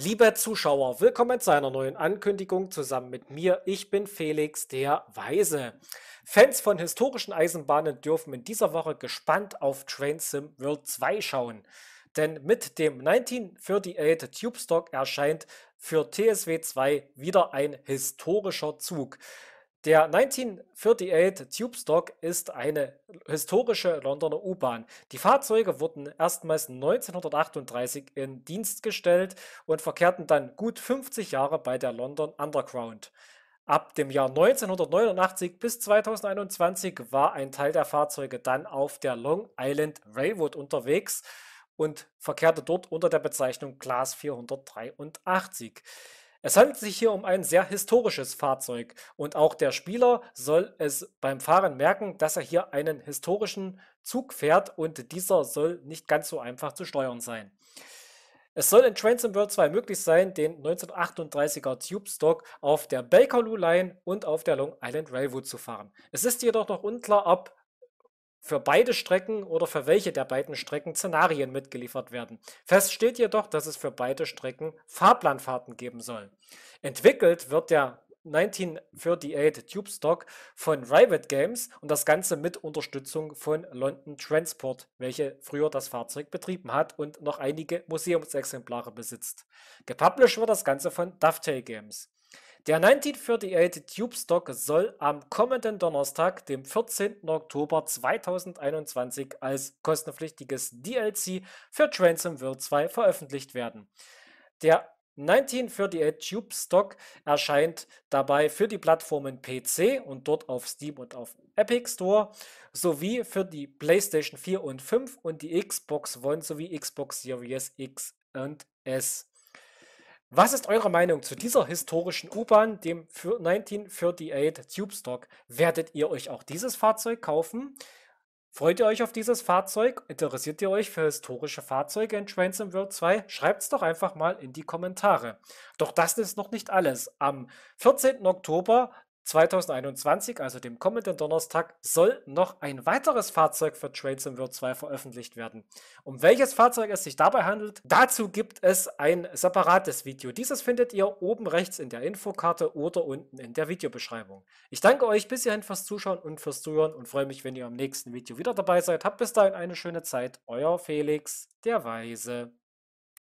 Lieber Zuschauer, willkommen zu einer neuen Ankündigung zusammen mit mir. Ich bin Felix der Weise. Fans von historischen Eisenbahnen dürfen in dieser Woche gespannt auf Train Sim World 2 schauen. Denn mit dem 1938 Tube Stock erscheint für TSW 2 wieder ein historischer Zug. Der 1948 Tube Stock ist eine historische Londoner U-Bahn. Die Fahrzeuge wurden erstmals 1938 in Dienst gestellt und verkehrten dann gut 50 Jahre bei der London Underground. Ab dem Jahr 1989 bis 2021 war ein Teil der Fahrzeuge dann auf der Long Island Railroad unterwegs und verkehrte dort unter der Bezeichnung Class 483. Es handelt sich hier um ein sehr historisches Fahrzeug und auch der Spieler soll es beim Fahren merken, dass er hier einen historischen Zug fährt und dieser soll nicht ganz so einfach zu steuern sein. Es soll in Transom World 2 möglich sein, den 1938er Tube Stock auf der Bakerloo Line und auf der Long Island Railroad zu fahren. Es ist jedoch noch unklar, ob für beide Strecken oder für welche der beiden Strecken Szenarien mitgeliefert werden. Fest steht jedoch, dass es für beide Strecken Fahrplanfahrten geben soll. Entwickelt wird der 1938 Tube Stock von Rivet Games und das Ganze mit Unterstützung von London Transport, welche früher das Fahrzeug betrieben hat und noch einige Museumsexemplare besitzt. Gepublished wird das Ganze von Dovetail Games. Der 1938 Tube Stock soll am kommenden Donnerstag, dem 14. Oktober 2021, als kostenpflichtiges DLC für Transom World 2 veröffentlicht werden. Der 1938 Tube Stock erscheint dabei für die Plattformen PC und dort auf Steam und auf Epic Store sowie für die PlayStation 4 und 5 und die Xbox One sowie Xbox Series X und S. Was ist eure Meinung zu dieser historischen U-Bahn, dem 1948 Tube Stock? Werdet ihr euch auch dieses Fahrzeug kaufen? Freut ihr euch auf dieses Fahrzeug? Interessiert ihr euch für historische Fahrzeuge in Trains in World 2? Schreibt es doch einfach mal in die Kommentare. Doch das ist noch nicht alles. Am 14. Oktober 2021, also dem kommenden Donnerstag, soll noch ein weiteres Fahrzeug für Trade Sim World 2 veröffentlicht werden. Um welches Fahrzeug es sich dabei handelt, dazu gibt es ein separates Video. Dieses findet ihr oben rechts in der Infokarte oder unten in der Videobeschreibung. Ich danke euch bis hierhin fürs Zuschauen und fürs Zuhören und freue mich, wenn ihr am nächsten Video wieder dabei seid. Habt bis dahin eine schöne Zeit. Euer Felix, der Weise.